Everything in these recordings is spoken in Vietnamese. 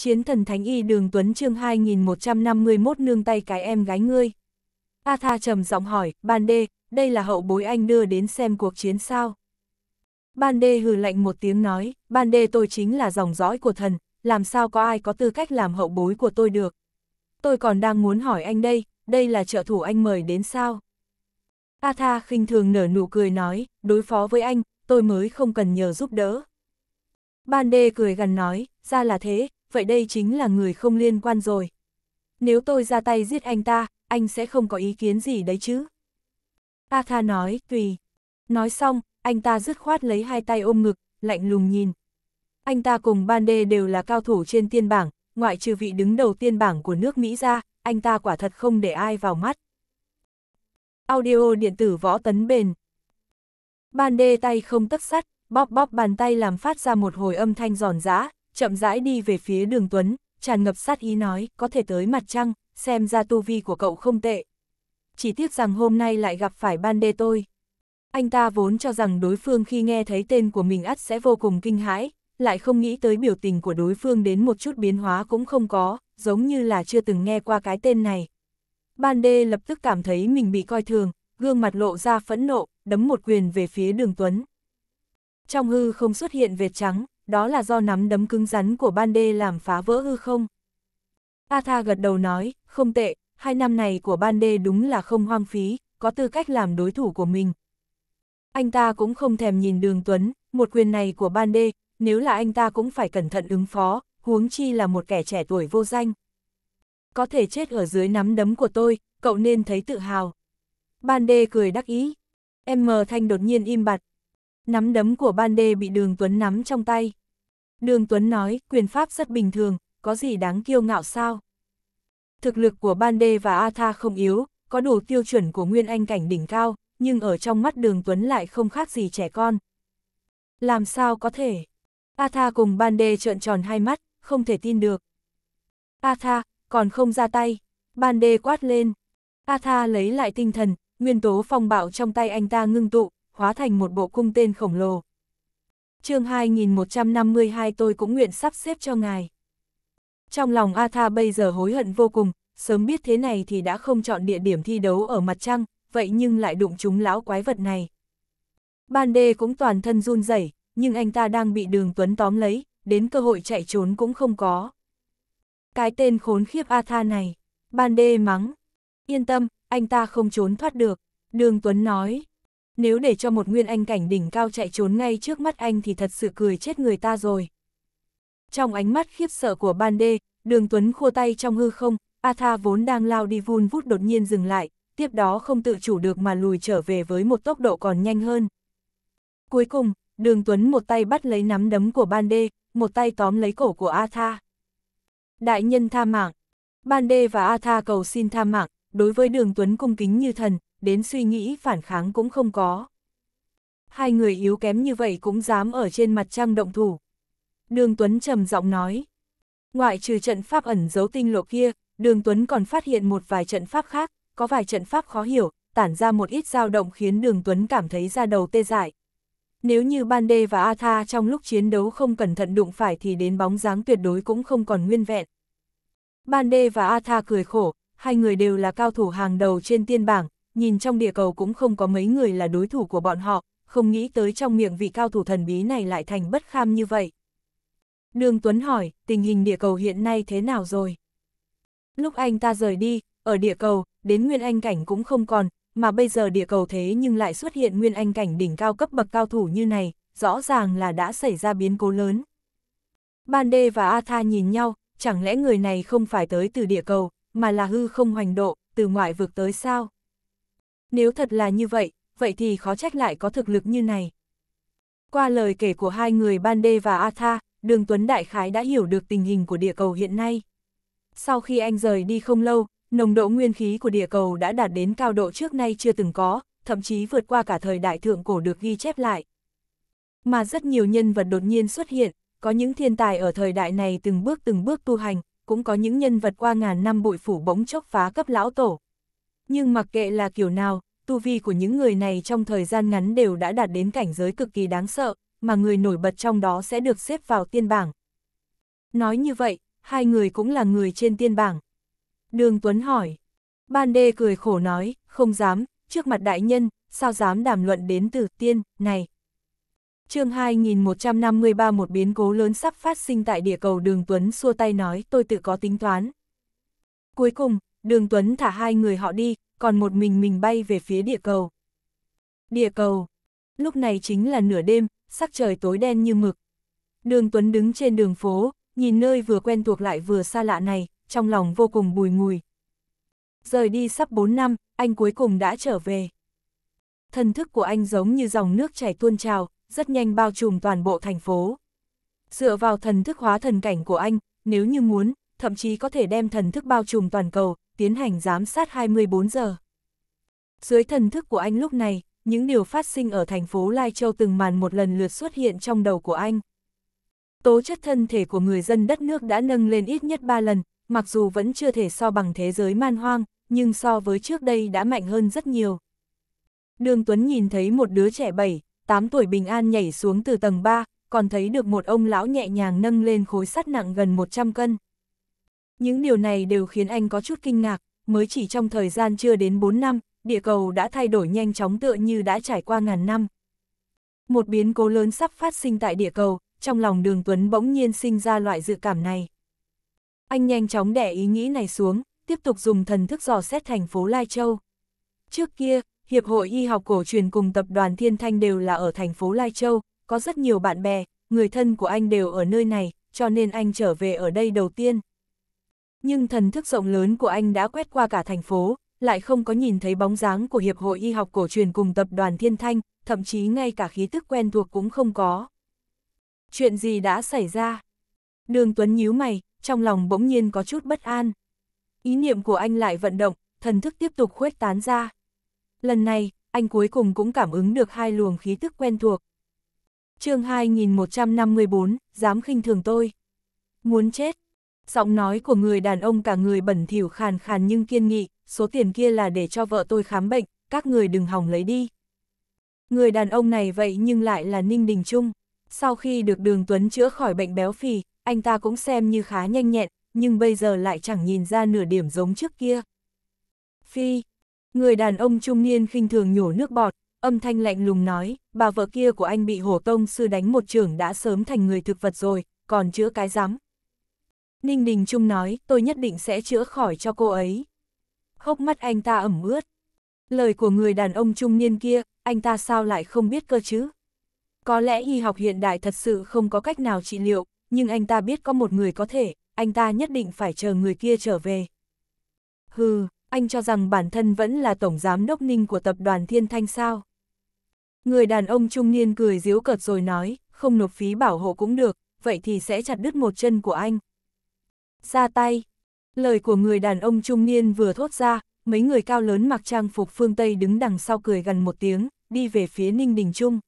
Chiến thần thánh y đường tuấn chương 2151 nương tay cái em gái ngươi. A Tha trầm giọng hỏi, ban đê, đây là hậu bối anh đưa đến xem cuộc chiến sao. Ban đê hừ lạnh một tiếng nói, ban đê tôi chính là dòng dõi của thần, làm sao có ai có tư cách làm hậu bối của tôi được. Tôi còn đang muốn hỏi anh đây, đây là trợ thủ anh mời đến sao. A Tha khinh thường nở nụ cười nói, đối phó với anh, tôi mới không cần nhờ giúp đỡ. Ban đê cười gần nói, ra là thế, vậy đây chính là người không liên quan rồi. Nếu tôi ra tay giết anh ta, anh sẽ không có ý kiến gì đấy chứ. Atha nói, tùy. Nói xong, anh ta dứt khoát lấy hai tay ôm ngực, lạnh lùng nhìn. Anh ta cùng Bande đều là cao thủ trên tiên bảng, ngoại trừ vị đứng đầu tiên bảng của nước Mỹ ra, anh ta quả thật không để ai vào mắt. Audio điện tử võ tấn bền. Bande tay không tất sắt, bóp bóp bàn tay làm phát ra một hồi âm thanh giòn giã, chậm rãi đi về phía đường Tuấn, tràn ngập sát ý nói, có thể tới mặt trăng, xem ra tu vi của cậu không tệ. Chỉ tiếc rằng hôm nay lại gặp phải ban đê tôi. Anh ta vốn cho rằng đối phương khi nghe thấy tên của mình ắt sẽ vô cùng kinh hãi, lại không nghĩ tới biểu tình của đối phương đến một chút biến hóa cũng không có, giống như là chưa từng nghe qua cái tên này. Ban đê lập tức cảm thấy mình bị coi thường, gương mặt lộ ra phẫn nộ, đấm một quyền về phía đường Tuấn. Trong hư không xuất hiện vệt trắng, đó là do nắm đấm cứng rắn của ban đê làm phá vỡ hư không. Atha gật đầu nói, không tệ, hai năm này của ban đê đúng là không hoang phí, có tư cách làm đối thủ của mình. Anh ta cũng không thèm nhìn đường Tuấn, một quyền này của ban đê, nếu là anh ta cũng phải cẩn thận ứng phó, huống chi là một kẻ trẻ tuổi vô danh. Có thể chết ở dưới nắm đấm của tôi, cậu nên thấy tự hào. Ban đê cười đắc ý. Em mờ Thanh đột nhiên im bặt. Nắm đấm của ban đê bị đường Tuấn nắm trong tay. Đường Tuấn nói, quyền pháp rất bình thường, có gì đáng kiêu ngạo sao? Thực lực của Ban Đê và Atha không yếu, có đủ tiêu chuẩn của Nguyên Anh cảnh đỉnh cao, nhưng ở trong mắt đường Tuấn lại không khác gì trẻ con. Làm sao có thể? Atha cùng Ban Đê trợn tròn hai mắt, không thể tin được. Atha, còn không ra tay. Ban Đê quát lên. Atha lấy lại tinh thần, nguyên tố phong bạo trong tay anh ta ngưng tụ, hóa thành một bộ cung tên khổng lồ, chương 2152 tôi cũng nguyện sắp xếp cho ngài. Trong lòng a tha bây giờ hối hận vô cùng, sớm biết thế này thì đã không chọn địa điểm thi đấu ở mặt trăng, vậy nhưng lại đụng chúng lão quái vật này. Ban đê cũng toàn thân run rẩy, nhưng anh ta đang bị đường Tuấn tóm lấy, đến cơ hội chạy trốn cũng không có. Cái tên khốn khiếp a tha này, ban đê mắng. Yên tâm, anh ta không trốn thoát được, đường Tuấn nói nếu để cho một nguyên anh cảnh đỉnh cao chạy trốn ngay trước mắt anh thì thật sự cười chết người ta rồi. Trong ánh mắt khiếp sợ của ban đê, đường Tuấn khô tay trong hư không, Atha vốn đang lao đi vun vút đột nhiên dừng lại, tiếp đó không tự chủ được mà lùi trở về với một tốc độ còn nhanh hơn. Cuối cùng, đường Tuấn một tay bắt lấy nắm đấm của ban đê, một tay tóm lấy cổ của Atha. Đại nhân tha mạng, ban đê và Atha cầu xin tha mạng, đối với đường Tuấn cung kính như thần, đến suy nghĩ phản kháng cũng không có. Hai người yếu kém như vậy cũng dám ở trên mặt trăng động thủ. Đường Tuấn trầm giọng nói. Ngoại trừ trận pháp ẩn giấu tinh lộ kia, Đường Tuấn còn phát hiện một vài trận pháp khác, có vài trận pháp khó hiểu, tản ra một ít dao động khiến Đường Tuấn cảm thấy ra đầu tê dại. Nếu như Ban Đê và A Tha trong lúc chiến đấu không cẩn thận đụng phải thì đến bóng dáng tuyệt đối cũng không còn nguyên vẹn. Ban Đê và A Tha cười khổ, hai người đều là cao thủ hàng đầu trên tiên bảng, nhìn trong địa cầu cũng không có mấy người là đối thủ của bọn họ, không nghĩ tới trong miệng vị cao thủ thần bí này lại thành bất kham như vậy. Đường Tuấn hỏi, tình hình địa cầu hiện nay thế nào rồi? Lúc anh ta rời đi, ở địa cầu, đến nguyên anh cảnh cũng không còn, mà bây giờ địa cầu thế nhưng lại xuất hiện nguyên anh cảnh đỉnh cao cấp bậc cao thủ như này, rõ ràng là đã xảy ra biến cố lớn. Ban Đê và A Tha nhìn nhau, chẳng lẽ người này không phải tới từ địa cầu, mà là hư không hoành độ, từ ngoại vực tới sao? Nếu thật là như vậy, vậy thì khó trách lại có thực lực như này. Qua lời kể của hai người Bande và Atha, Đường Tuấn Đại Khái đã hiểu được tình hình của địa cầu hiện nay. Sau khi anh rời đi không lâu, nồng độ nguyên khí của địa cầu đã đạt đến cao độ trước nay chưa từng có, thậm chí vượt qua cả thời đại thượng cổ được ghi chép lại. Mà rất nhiều nhân vật đột nhiên xuất hiện, có những thiên tài ở thời đại này từng bước từng bước tu hành, cũng có những nhân vật qua ngàn năm bụi phủ bỗng chốc phá cấp lão tổ. Nhưng mặc kệ là kiểu nào, tu vi của những người này trong thời gian ngắn đều đã đạt đến cảnh giới cực kỳ đáng sợ, mà người nổi bật trong đó sẽ được xếp vào tiên bảng. Nói như vậy, hai người cũng là người trên tiên bảng. Đường Tuấn hỏi. Ban đê cười khổ nói, không dám, trước mặt đại nhân, sao dám đàm luận đến từ tiên, này. chương 2153 một biến cố lớn sắp phát sinh tại địa cầu đường Tuấn xua tay nói tôi tự có tính toán. Cuối cùng, đường Tuấn thả hai người họ đi, còn một mình mình bay về phía địa cầu. Địa cầu. Lúc này chính là nửa đêm, sắc trời tối đen như mực. Đường Tuấn đứng trên đường phố, nhìn nơi vừa quen thuộc lại vừa xa lạ này, trong lòng vô cùng bùi ngùi. Rời đi sắp 4 năm, anh cuối cùng đã trở về. Thần thức của anh giống như dòng nước chảy tuôn trào, rất nhanh bao trùm toàn bộ thành phố. Dựa vào thần thức hóa thần cảnh của anh, nếu như muốn, thậm chí có thể đem thần thức bao trùm toàn cầu, tiến hành giám sát 24 giờ. Dưới thần thức của anh lúc này, những điều phát sinh ở thành phố Lai Châu từng màn một lần lượt xuất hiện trong đầu của anh. Tố chất thân thể của người dân đất nước đã nâng lên ít nhất 3 lần, mặc dù vẫn chưa thể so bằng thế giới man hoang, nhưng so với trước đây đã mạnh hơn rất nhiều. Đường Tuấn nhìn thấy một đứa trẻ 7, 8 tuổi bình an nhảy xuống từ tầng 3, còn thấy được một ông lão nhẹ nhàng nâng lên khối sắt nặng gần 100 cân. Những điều này đều khiến anh có chút kinh ngạc, mới chỉ trong thời gian chưa đến 4 năm, địa cầu đã thay đổi nhanh chóng tựa như đã trải qua ngàn năm. Một biến cố lớn sắp phát sinh tại địa cầu, trong lòng đường Tuấn bỗng nhiên sinh ra loại dự cảm này. Anh nhanh chóng đẻ ý nghĩ này xuống, tiếp tục dùng thần thức dò xét thành phố Lai Châu. Trước kia, Hiệp hội Y học cổ truyền cùng tập đoàn Thiên Thanh đều là ở thành phố Lai Châu, có rất nhiều bạn bè, người thân của anh đều ở nơi này, cho nên anh trở về ở đây đầu tiên. Nhưng thần thức rộng lớn của anh đã quét qua cả thành phố, lại không có nhìn thấy bóng dáng của Hiệp hội Y học cổ truyền cùng tập đoàn Thiên Thanh, thậm chí ngay cả khí tức quen thuộc cũng không có. Chuyện gì đã xảy ra? Đường Tuấn nhíu mày, trong lòng bỗng nhiên có chút bất an. Ý niệm của anh lại vận động, thần thức tiếp tục khuếch tán ra. Lần này, anh cuối cùng cũng cảm ứng được hai luồng khí tức quen thuộc. chương 2154, dám khinh thường tôi. Muốn chết, Giọng nói của người đàn ông cả người bẩn thỉu khàn khàn nhưng kiên nghị, số tiền kia là để cho vợ tôi khám bệnh, các người đừng hỏng lấy đi. Người đàn ông này vậy nhưng lại là Ninh Đình Trung. Sau khi được Đường Tuấn chữa khỏi bệnh béo phì, anh ta cũng xem như khá nhanh nhẹn, nhưng bây giờ lại chẳng nhìn ra nửa điểm giống trước kia. Phi, người đàn ông trung niên khinh thường nhổ nước bọt, âm thanh lạnh lùng nói, bà vợ kia của anh bị hổ tông sư đánh một trưởng đã sớm thành người thực vật rồi, còn chữa cái rắm, Ninh Đình Trung nói, tôi nhất định sẽ chữa khỏi cho cô ấy. Hốc mắt anh ta ẩm ướt. Lời của người đàn ông trung niên kia, anh ta sao lại không biết cơ chứ? Có lẽ y học hiện đại thật sự không có cách nào trị liệu, nhưng anh ta biết có một người có thể, anh ta nhất định phải chờ người kia trở về. Hừ, anh cho rằng bản thân vẫn là tổng giám đốc ninh của tập đoàn Thiên Thanh sao? Người đàn ông trung niên cười díu cợt rồi nói, không nộp phí bảo hộ cũng được, vậy thì sẽ chặt đứt một chân của anh, ra tay. Lời của người đàn ông trung niên vừa thốt ra, mấy người cao lớn mặc trang phục phương Tây đứng đằng sau cười gần một tiếng, đi về phía Ninh Đình Trung.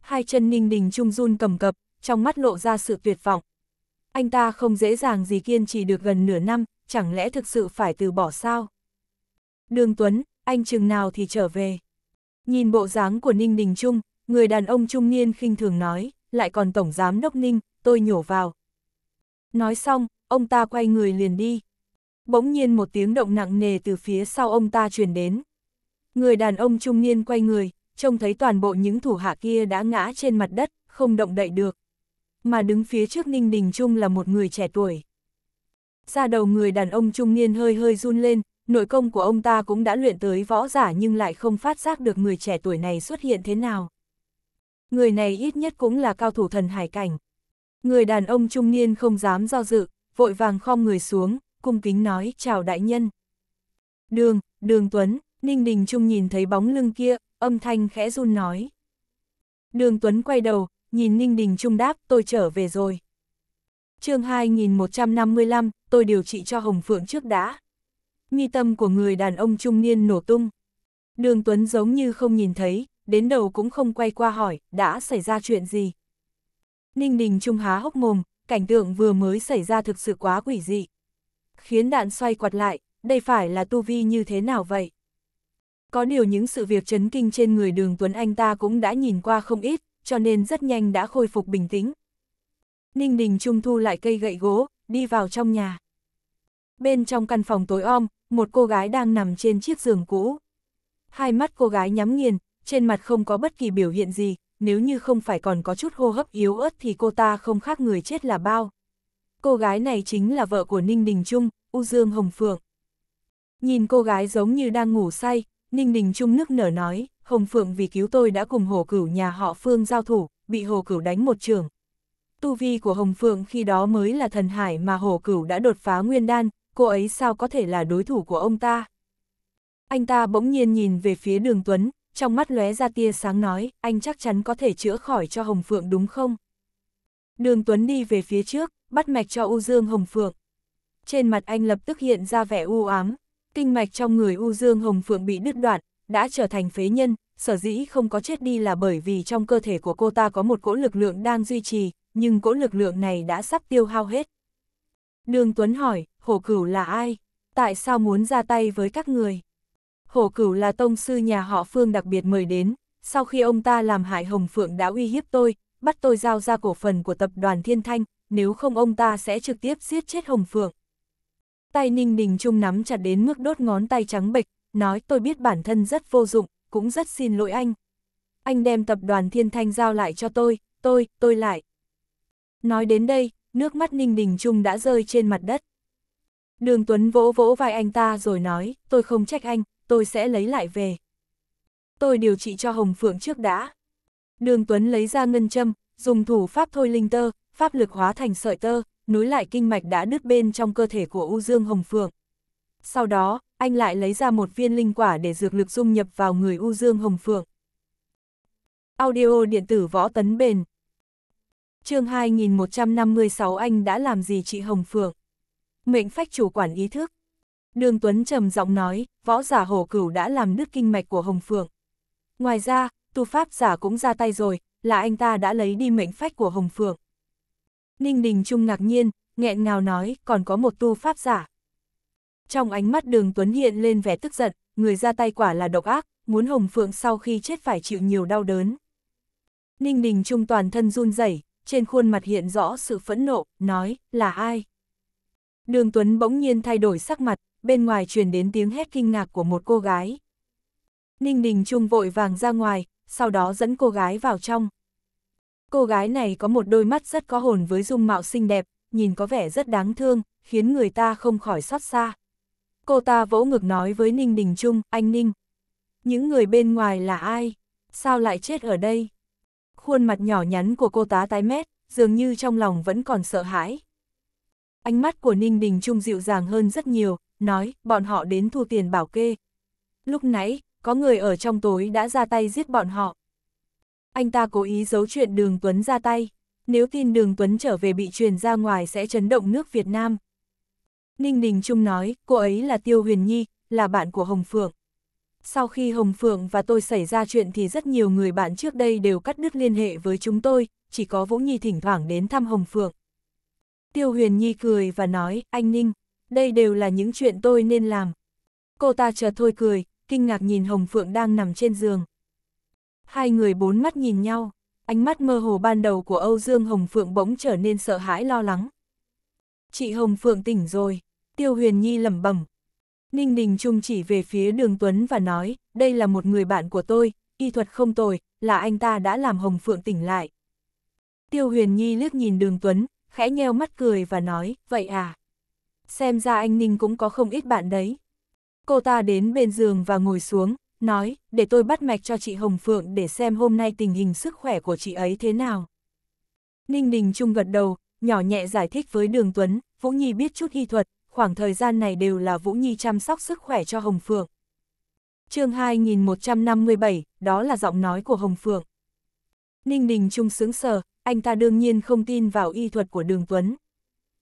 Hai chân Ninh Đình Trung run cầm cập, trong mắt lộ ra sự tuyệt vọng. Anh ta không dễ dàng gì kiên trì được gần nửa năm, chẳng lẽ thực sự phải từ bỏ sao? Đường Tuấn, anh chừng nào thì trở về. Nhìn bộ dáng của Ninh Đình Trung, người đàn ông trung niên khinh thường nói, lại còn Tổng Giám Đốc Ninh, tôi nhổ vào. Nói xong, ông ta quay người liền đi. Bỗng nhiên một tiếng động nặng nề từ phía sau ông ta truyền đến. Người đàn ông trung niên quay người, trông thấy toàn bộ những thủ hạ kia đã ngã trên mặt đất, không động đậy được. Mà đứng phía trước Ninh Đình Trung là một người trẻ tuổi. Ra đầu người đàn ông trung niên hơi hơi run lên, nội công của ông ta cũng đã luyện tới võ giả nhưng lại không phát giác được người trẻ tuổi này xuất hiện thế nào. Người này ít nhất cũng là cao thủ thần hải cảnh. Người đàn ông trung niên không dám do dự, vội vàng khom người xuống, cung kính nói chào đại nhân. Đường, đường Tuấn, Ninh Đình Trung nhìn thấy bóng lưng kia, âm thanh khẽ run nói. Đường Tuấn quay đầu, nhìn Ninh Đình Trung đáp tôi trở về rồi. chương 2155, tôi điều trị cho Hồng Phượng trước đã. nghi tâm của người đàn ông trung niên nổ tung. Đường Tuấn giống như không nhìn thấy, đến đầu cũng không quay qua hỏi, đã xảy ra chuyện gì. Ninh Đình Trung há hốc mồm, cảnh tượng vừa mới xảy ra thực sự quá quỷ dị. Khiến đạn xoay quạt lại, đây phải là tu vi như thế nào vậy? Có điều những sự việc chấn kinh trên người đường Tuấn Anh ta cũng đã nhìn qua không ít, cho nên rất nhanh đã khôi phục bình tĩnh. Ninh Đình Trung thu lại cây gậy gỗ, đi vào trong nhà. Bên trong căn phòng tối om, một cô gái đang nằm trên chiếc giường cũ. Hai mắt cô gái nhắm nghiền, trên mặt không có bất kỳ biểu hiện gì, nếu như không phải còn có chút hô hấp yếu ớt thì cô ta không khác người chết là bao. Cô gái này chính là vợ của Ninh Đình Trung, U Dương Hồng Phượng. Nhìn cô gái giống như đang ngủ say, Ninh Đình Trung nước nở nói, Hồng Phượng vì cứu tôi đã cùng Hồ Cửu nhà họ Phương giao thủ, bị Hồ Cửu đánh một trường. Tu vi của Hồng Phượng khi đó mới là thần hải mà Hồ Cửu đã đột phá nguyên đan, cô ấy sao có thể là đối thủ của ông ta. Anh ta bỗng nhiên nhìn về phía đường Tuấn, trong mắt lóe ra tia sáng nói, anh chắc chắn có thể chữa khỏi cho Hồng Phượng đúng không? Đường Tuấn đi về phía trước, bắt mạch cho U Dương Hồng Phượng. Trên mặt anh lập tức hiện ra vẻ u ám, kinh mạch trong người U Dương Hồng Phượng bị đứt đoạn, đã trở thành phế nhân, sở dĩ không có chết đi là bởi vì trong cơ thể của cô ta có một cỗ lực lượng đang duy trì, nhưng cỗ lực lượng này đã sắp tiêu hao hết. Đường Tuấn hỏi, Hồ Cửu là ai? Tại sao muốn ra tay với các người? Hổ Cửu là tông sư nhà họ Phương đặc biệt mời đến, sau khi ông ta làm hại Hồng Phượng đã uy hiếp tôi, bắt tôi giao ra cổ phần của tập đoàn Thiên Thanh, nếu không ông ta sẽ trực tiếp giết chết Hồng Phượng. Tay Ninh Đình Trung nắm chặt đến mức đốt ngón tay trắng bệch, nói tôi biết bản thân rất vô dụng, cũng rất xin lỗi anh. Anh đem tập đoàn Thiên Thanh giao lại cho tôi, tôi, tôi lại. Nói đến đây, nước mắt Ninh Đình Trung đã rơi trên mặt đất. Đường Tuấn vỗ vỗ vai anh ta rồi nói, tôi không trách anh, tôi sẽ lấy lại về. Tôi điều trị cho Hồng Phượng trước đã. Đường Tuấn lấy ra ngân châm, dùng thủ pháp thôi linh tơ, pháp lực hóa thành sợi tơ, nối lại kinh mạch đã đứt bên trong cơ thể của U Dương Hồng Phượng. Sau đó, anh lại lấy ra một viên linh quả để dược lực dung nhập vào người U Dương Hồng Phượng. Audio điện tử võ tấn bền chương 2156 anh đã làm gì chị Hồng Phượng? Mệnh phách chủ quản ý thức Đường Tuấn trầm giọng nói, võ giả hổ cửu đã làm đứt kinh mạch của Hồng Phượng. Ngoài ra, tu pháp giả cũng ra tay rồi, là anh ta đã lấy đi mệnh phách của Hồng Phượng. Ninh Đình Trung ngạc nhiên, nghẹn ngào nói, còn có một tu pháp giả. Trong ánh mắt đường Tuấn hiện lên vẻ tức giận, người ra tay quả là độc ác, muốn Hồng Phượng sau khi chết phải chịu nhiều đau đớn. Ninh Đình Trung toàn thân run rẩy, trên khuôn mặt hiện rõ sự phẫn nộ, nói, là ai? Đường Tuấn bỗng nhiên thay đổi sắc mặt, bên ngoài truyền đến tiếng hét kinh ngạc của một cô gái. Ninh Đình Trung vội vàng ra ngoài, sau đó dẫn cô gái vào trong. Cô gái này có một đôi mắt rất có hồn với dung mạo xinh đẹp, nhìn có vẻ rất đáng thương, khiến người ta không khỏi xót xa. Cô ta vỗ ngực nói với Ninh Đình Trung, anh Ninh. Những người bên ngoài là ai? Sao lại chết ở đây? Khuôn mặt nhỏ nhắn của cô tá tái mét, dường như trong lòng vẫn còn sợ hãi. Ánh mắt của Ninh Đình Trung dịu dàng hơn rất nhiều, nói, bọn họ đến thu tiền bảo kê. Lúc nãy, có người ở trong tối đã ra tay giết bọn họ. Anh ta cố ý giấu chuyện Đường Tuấn ra tay, nếu tin Đường Tuấn trở về bị truyền ra ngoài sẽ chấn động nước Việt Nam. Ninh Đình Trung nói, cô ấy là Tiêu Huyền Nhi, là bạn của Hồng Phượng. Sau khi Hồng Phượng và tôi xảy ra chuyện thì rất nhiều người bạn trước đây đều cắt đứt liên hệ với chúng tôi, chỉ có Vũ Nhi thỉnh thoảng đến thăm Hồng Phượng. Tiêu Huyền Nhi cười và nói, anh Ninh, đây đều là những chuyện tôi nên làm. Cô ta chợt thôi cười, kinh ngạc nhìn Hồng Phượng đang nằm trên giường. Hai người bốn mắt nhìn nhau, ánh mắt mơ hồ ban đầu của Âu Dương Hồng Phượng bỗng trở nên sợ hãi lo lắng. Chị Hồng Phượng tỉnh rồi, Tiêu Huyền Nhi lẩm bẩm. Ninh Đình Trung chỉ về phía Đường Tuấn và nói, đây là một người bạn của tôi, y thuật không tồi, là anh ta đã làm Hồng Phượng tỉnh lại. Tiêu Huyền Nhi liếc nhìn Đường Tuấn, khẽ nheo mắt cười và nói, vậy à? xem ra anh Ninh cũng có không ít bạn đấy. Cô ta đến bên giường và ngồi xuống, nói, để tôi bắt mạch cho chị Hồng Phượng để xem hôm nay tình hình sức khỏe của chị ấy thế nào. Ninh Đình Trung gật đầu, nhỏ nhẹ giải thích với Đường Tuấn, Vũ Nhi biết chút y thuật, khoảng thời gian này đều là Vũ Nhi chăm sóc sức khỏe cho Hồng Phượng. chương 2157, đó là giọng nói của Hồng Phượng. Ninh Đình Trung sướng sờ, anh ta đương nhiên không tin vào y thuật của Đường Tuấn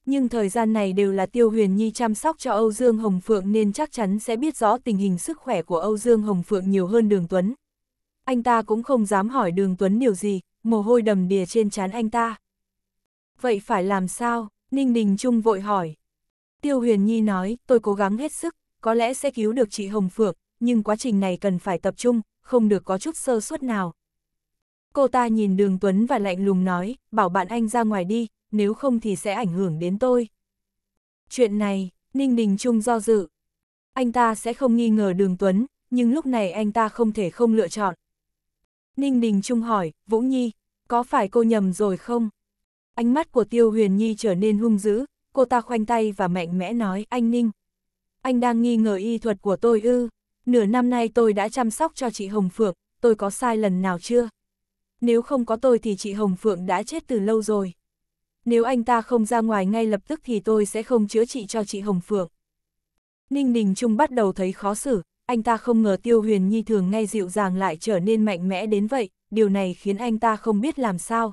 nhưng thời gian này đều là Tiêu Huyền Nhi chăm sóc cho Âu Dương Hồng Phượng nên chắc chắn sẽ biết rõ tình hình sức khỏe của Âu Dương Hồng Phượng nhiều hơn Đường Tuấn. Anh ta cũng không dám hỏi Đường Tuấn điều gì, mồ hôi đầm đìa trên trán anh ta. Vậy phải làm sao? Ninh Đình Trung vội hỏi. Tiêu Huyền Nhi nói, tôi cố gắng hết sức, có lẽ sẽ cứu được chị Hồng Phượng, nhưng quá trình này cần phải tập trung, không được có chút sơ suất nào. Cô ta nhìn Đường Tuấn và lạnh lùng nói, bảo bạn anh ra ngoài đi, nếu không thì sẽ ảnh hưởng đến tôi. Chuyện này, Ninh Đình Trung do dự. Anh ta sẽ không nghi ngờ Đường Tuấn, nhưng lúc này anh ta không thể không lựa chọn. Ninh Đình Trung hỏi, Vũ Nhi, có phải cô nhầm rồi không? Ánh mắt của Tiêu Huyền Nhi trở nên hung dữ, cô ta khoanh tay và mạnh mẽ nói, anh Ninh. Anh đang nghi ngờ y thuật của tôi ư, nửa năm nay tôi đã chăm sóc cho chị Hồng Phượng, tôi có sai lần nào chưa? Nếu không có tôi thì chị Hồng Phượng đã chết từ lâu rồi nếu anh ta không ra ngoài ngay lập tức thì tôi sẽ không chữa trị cho chị Hồng Phượng. Ninh Đình Trung bắt đầu thấy khó xử, anh ta không ngờ Tiêu Huyền Nhi thường ngay dịu dàng lại trở nên mạnh mẽ đến vậy, điều này khiến anh ta không biết làm sao.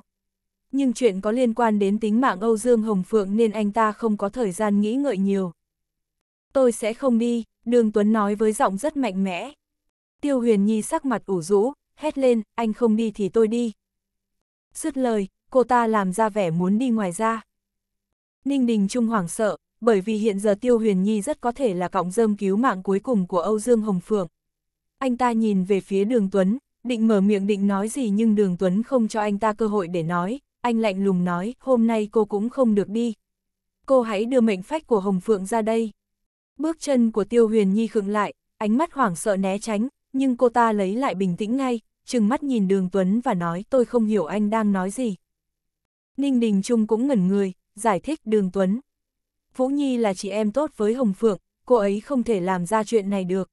Nhưng chuyện có liên quan đến tính mạng Âu Dương Hồng Phượng nên anh ta không có thời gian nghĩ ngợi nhiều. Tôi sẽ không đi, Đường Tuấn nói với giọng rất mạnh mẽ. Tiêu Huyền Nhi sắc mặt ủ rũ, hét lên, anh không đi thì tôi đi. Sứt lời, cô ta làm ra vẻ muốn đi ngoài ra. Ninh Đình Trung hoảng sợ, bởi vì hiện giờ Tiêu Huyền Nhi rất có thể là cọng rơm cứu mạng cuối cùng của Âu Dương Hồng Phượng. Anh ta nhìn về phía Đường Tuấn, định mở miệng định nói gì nhưng Đường Tuấn không cho anh ta cơ hội để nói, anh lạnh lùng nói, hôm nay cô cũng không được đi. Cô hãy đưa mệnh phách của Hồng Phượng ra đây. Bước chân của Tiêu Huyền Nhi khựng lại, ánh mắt hoảng sợ né tránh, nhưng cô ta lấy lại bình tĩnh ngay, trừng mắt nhìn Đường Tuấn và nói tôi không hiểu anh đang nói gì. Ninh Đình Trung cũng ngẩn người, giải thích Đường Tuấn. Vũ Nhi là chị em tốt với Hồng Phượng, cô ấy không thể làm ra chuyện này được.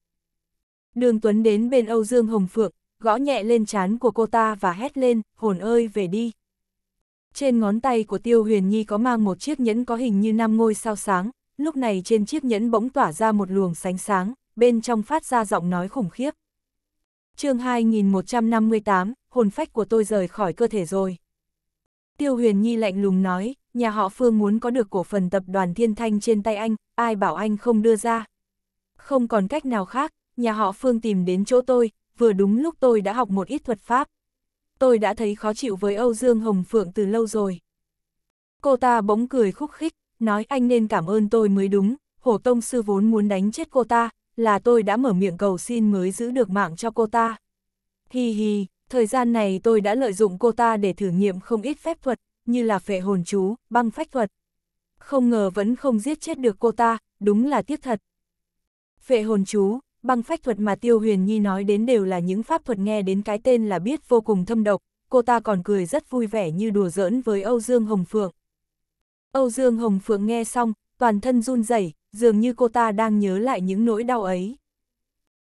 Đường Tuấn đến bên Âu Dương Hồng Phượng, gõ nhẹ lên trán của cô ta và hét lên, hồn ơi về đi. Trên ngón tay của Tiêu Huyền Nhi có mang một chiếc nhẫn có hình như năm ngôi sao sáng, lúc này trên chiếc nhẫn bỗng tỏa ra một luồng sánh sáng, bên trong phát ra giọng nói khủng khiếp. chương 2158, hồn phách của tôi rời khỏi cơ thể rồi. Tiêu Huyền Nhi lạnh lùng nói, nhà họ Phương muốn có được cổ phần tập đoàn Thiên Thanh trên tay anh, ai bảo anh không đưa ra. Không còn cách nào khác, nhà họ Phương tìm đến chỗ tôi, vừa đúng lúc tôi đã học một ít thuật pháp. Tôi đã thấy khó chịu với Âu Dương Hồng Phượng từ lâu rồi. Cô ta bỗng cười khúc khích, nói anh nên cảm ơn tôi mới đúng, Hồ Tông Sư vốn muốn đánh chết cô ta, là tôi đã mở miệng cầu xin mới giữ được mạng cho cô ta. Hi hi, Thời gian này tôi đã lợi dụng cô ta để thử nghiệm không ít phép thuật, như là phệ hồn chú, băng phách thuật. Không ngờ vẫn không giết chết được cô ta, đúng là tiếc thật. Phệ hồn chú, băng phách thuật mà Tiêu Huyền Nhi nói đến đều là những pháp thuật nghe đến cái tên là biết vô cùng thâm độc, cô ta còn cười rất vui vẻ như đùa giỡn với Âu Dương Hồng Phượng. Âu Dương Hồng Phượng nghe xong, toàn thân run rẩy, dường như cô ta đang nhớ lại những nỗi đau ấy.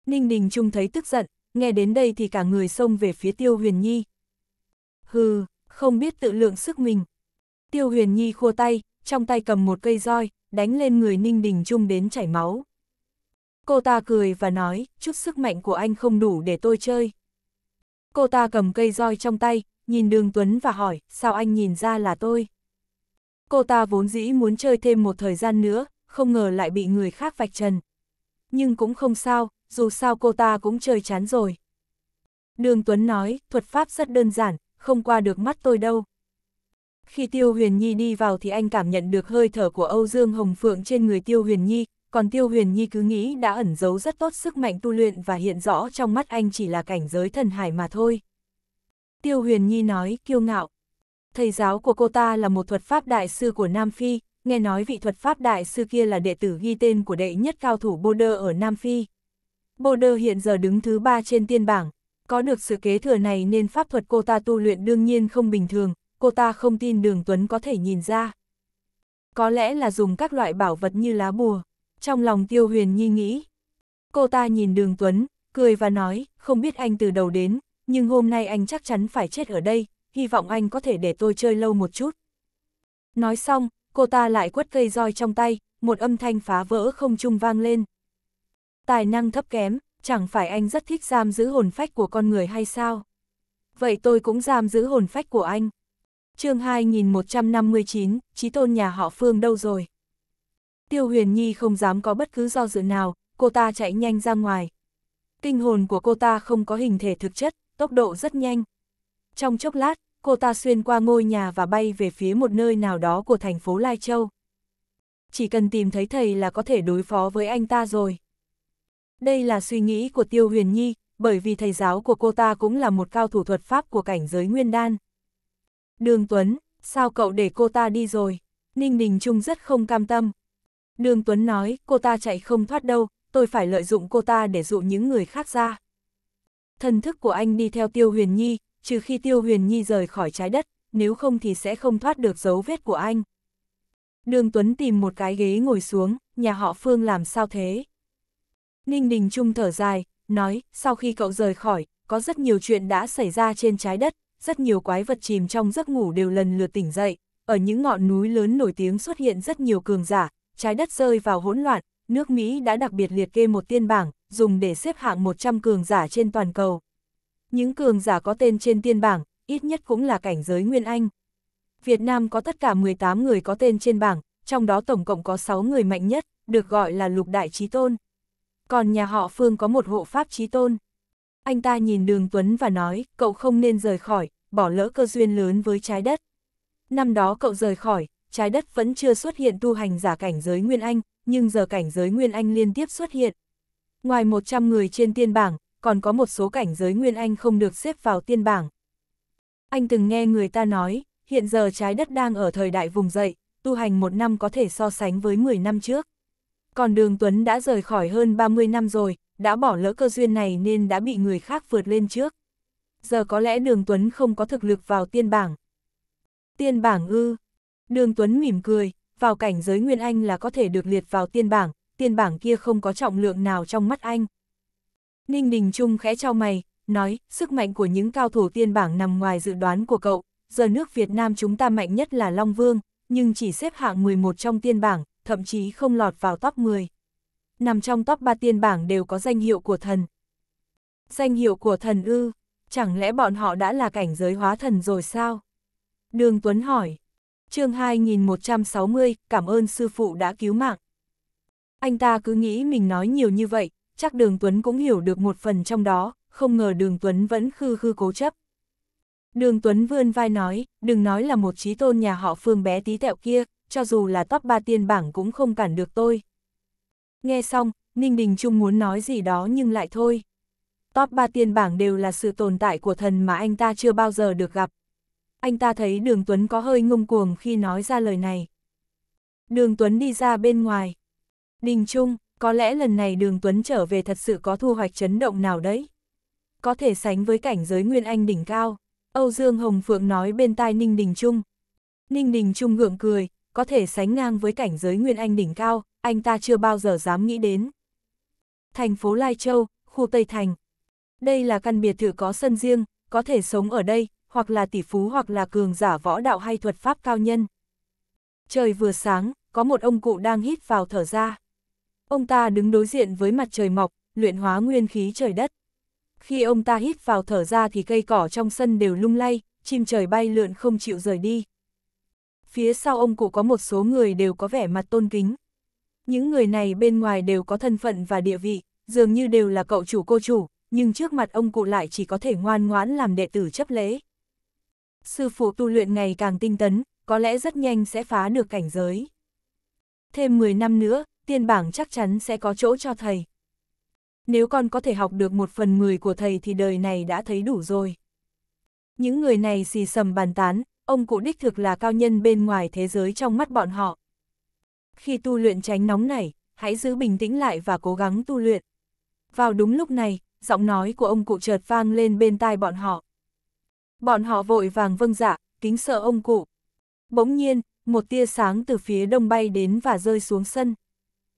Ninh Đình Trung thấy tức giận, nghe đến đây thì cả người xông về phía Tiêu Huyền Nhi. Hừ, không biết tự lượng sức mình. Tiêu Huyền Nhi khua tay, trong tay cầm một cây roi, đánh lên người Ninh Đình Trung đến chảy máu. Cô ta cười và nói, chút sức mạnh của anh không đủ để tôi chơi. Cô ta cầm cây roi trong tay, nhìn Đường Tuấn và hỏi, sao anh nhìn ra là tôi? Cô ta vốn dĩ muốn chơi thêm một thời gian nữa, không ngờ lại bị người khác vạch trần. Nhưng cũng không sao, dù sao cô ta cũng chơi chán rồi. Đường Tuấn nói, thuật pháp rất đơn giản, không qua được mắt tôi đâu. Khi Tiêu Huyền Nhi đi vào thì anh cảm nhận được hơi thở của Âu Dương Hồng Phượng trên người Tiêu Huyền Nhi, còn Tiêu Huyền Nhi cứ nghĩ đã ẩn giấu rất tốt sức mạnh tu luyện và hiện rõ trong mắt anh chỉ là cảnh giới thần hải mà thôi. Tiêu Huyền Nhi nói, kiêu ngạo. Thầy giáo của cô ta là một thuật pháp đại sư của Nam Phi, nghe nói vị thuật pháp đại sư kia là đệ tử ghi tên của đệ nhất cao thủ Boulder ở Nam Phi. Border hiện giờ đứng thứ ba trên tiên bảng. Có được sự kế thừa này nên pháp thuật cô ta tu luyện đương nhiên không bình thường, cô ta không tin đường Tuấn có thể nhìn ra. Có lẽ là dùng các loại bảo vật như lá bùa. Trong lòng tiêu huyền nhi nghĩ. Cô ta nhìn đường Tuấn, cười và nói, không biết anh từ đầu đến, nhưng hôm nay anh chắc chắn phải chết ở đây, hy vọng anh có thể để tôi chơi lâu một chút. Nói xong, cô ta lại quất cây roi trong tay, một âm thanh phá vỡ không trung vang lên tài năng thấp kém, chẳng phải anh rất thích giam giữ hồn phách của con người hay sao? Vậy tôi cũng giam giữ hồn phách của anh. chương 2159, trí tôn nhà họ Phương đâu rồi? Tiêu Huyền Nhi không dám có bất cứ do dự nào, cô ta chạy nhanh ra ngoài. Kinh hồn của cô ta không có hình thể thực chất, tốc độ rất nhanh. Trong chốc lát, cô ta xuyên qua ngôi nhà và bay về phía một nơi nào đó của thành phố Lai Châu. Chỉ cần tìm thấy thầy là có thể đối phó với anh ta rồi. Đây là suy nghĩ của Tiêu Huyền Nhi, bởi vì thầy giáo của cô ta cũng là một cao thủ thuật pháp của cảnh giới nguyên đan. Đường Tuấn, sao cậu để cô ta đi rồi? Ninh Đình Trung rất không cam tâm. Đường Tuấn nói, cô ta chạy không thoát đâu, tôi phải lợi dụng cô ta để dụ những người khác ra. Thần thức của anh đi theo Tiêu Huyền Nhi, trừ khi Tiêu Huyền Nhi rời khỏi trái đất, nếu không thì sẽ không thoát được dấu vết của anh. Đường Tuấn tìm một cái ghế ngồi xuống, nhà họ Phương làm sao thế? Ninh Đình Trung thở dài, nói, sau khi cậu rời khỏi, có rất nhiều chuyện đã xảy ra trên trái đất, rất nhiều quái vật chìm trong giấc ngủ đều lần lượt tỉnh dậy, ở những ngọn núi lớn nổi tiếng xuất hiện rất nhiều cường giả, trái đất rơi vào hỗn loạn, nước Mỹ đã đặc biệt liệt kê một tiên bảng, dùng để xếp hạng 100 cường giả trên toàn cầu. Những cường giả có tên trên tiên bảng, ít nhất cũng là cảnh giới Nguyên Anh. Việt Nam có tất cả 18 người có tên trên bảng, trong đó tổng cộng có 6 người mạnh nhất, được gọi là lục đại trí tôn còn nhà họ Phương có một hộ pháp trí tôn. Anh ta nhìn đường Tuấn và nói, cậu không nên rời khỏi, bỏ lỡ cơ duyên lớn với trái đất. Năm đó cậu rời khỏi, trái đất vẫn chưa xuất hiện tu hành giả cảnh giới Nguyên Anh, nhưng giờ cảnh giới Nguyên Anh liên tiếp xuất hiện. Ngoài 100 người trên tiên bảng, còn có một số cảnh giới Nguyên Anh không được xếp vào tiên bảng. Anh từng nghe người ta nói, hiện giờ trái đất đang ở thời đại vùng dậy, tu hành một năm có thể so sánh với 10 năm trước. Còn đường Tuấn đã rời khỏi hơn 30 năm rồi, đã bỏ lỡ cơ duyên này nên đã bị người khác vượt lên trước. Giờ có lẽ đường Tuấn không có thực lực vào tiên bảng. Tiên bảng ư. Đường Tuấn mỉm cười, vào cảnh giới Nguyên Anh là có thể được liệt vào tiên bảng, tiên bảng kia không có trọng lượng nào trong mắt anh. Ninh Đình Trung khẽ trao mày, nói, sức mạnh của những cao thủ tiên bảng nằm ngoài dự đoán của cậu, giờ nước Việt Nam chúng ta mạnh nhất là Long Vương, nhưng chỉ xếp hạng 11 trong tiên bảng, thậm chí không lọt vào top 10. Nằm trong top 3 tiên bảng đều có danh hiệu của thần. Danh hiệu của thần ư, chẳng lẽ bọn họ đã là cảnh giới hóa thần rồi sao? Đường Tuấn hỏi. chương 2160, cảm ơn sư phụ đã cứu mạng. Anh ta cứ nghĩ mình nói nhiều như vậy, chắc Đường Tuấn cũng hiểu được một phần trong đó, không ngờ Đường Tuấn vẫn khư khư cố chấp. Đường Tuấn vươn vai nói, đừng nói là một trí tôn nhà họ phương bé tí tẹo kia, cho dù là top 3 tiên bảng cũng không cản được tôi. Nghe xong, Ninh Đình Trung muốn nói gì đó nhưng lại thôi. Top 3 tiên bảng đều là sự tồn tại của thần mà anh ta chưa bao giờ được gặp. Anh ta thấy Đường Tuấn có hơi ngông cuồng khi nói ra lời này. Đường Tuấn đi ra bên ngoài. Đình Trung, có lẽ lần này Đường Tuấn trở về thật sự có thu hoạch chấn động nào đấy. Có thể sánh với cảnh giới Nguyên Anh đỉnh cao. Âu Dương Hồng Phượng nói bên tai Ninh Đình Trung. Ninh Đình Trung gượng cười, có thể sánh ngang với cảnh giới Nguyên Anh đỉnh cao, anh ta chưa bao giờ dám nghĩ đến. Thành phố Lai Châu, khu Tây Thành. Đây là căn biệt thự có sân riêng, có thể sống ở đây, hoặc là tỷ phú hoặc là cường giả võ đạo hay thuật pháp cao nhân. Trời vừa sáng, có một ông cụ đang hít vào thở ra. Ông ta đứng đối diện với mặt trời mọc, luyện hóa nguyên khí trời đất. Khi ông ta hít vào thở ra thì cây cỏ trong sân đều lung lay, chim trời bay lượn không chịu rời đi phía sau ông cụ có một số người đều có vẻ mặt tôn kính. Những người này bên ngoài đều có thân phận và địa vị, dường như đều là cậu chủ cô chủ, nhưng trước mặt ông cụ lại chỉ có thể ngoan ngoãn làm đệ tử chấp lễ. Sư phụ tu luyện ngày càng tinh tấn, có lẽ rất nhanh sẽ phá được cảnh giới. Thêm 10 năm nữa, tiên bảng chắc chắn sẽ có chỗ cho thầy. Nếu con có thể học được một phần mười của thầy thì đời này đã thấy đủ rồi. Những người này xì sầm bàn tán, ông cụ đích thực là cao nhân bên ngoài thế giới trong mắt bọn họ. Khi tu luyện tránh nóng này, hãy giữ bình tĩnh lại và cố gắng tu luyện. Vào đúng lúc này, giọng nói của ông cụ chợt vang lên bên tai bọn họ. Bọn họ vội vàng vâng dạ, kính sợ ông cụ. Bỗng nhiên, một tia sáng từ phía đông bay đến và rơi xuống sân.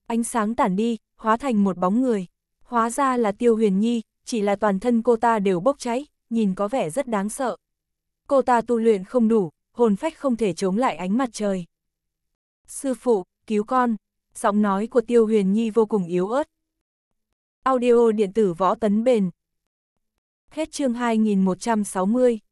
Ánh sáng tản đi, hóa thành một bóng người. Hóa ra là Tiêu Huyền Nhi, chỉ là toàn thân cô ta đều bốc cháy, nhìn có vẻ rất đáng sợ cô ta tu luyện không đủ, hồn phách không thể chống lại ánh mặt trời. Sư phụ, cứu con, giọng nói của Tiêu Huyền Nhi vô cùng yếu ớt. Audio điện tử võ tấn bền. Hết chương 2160.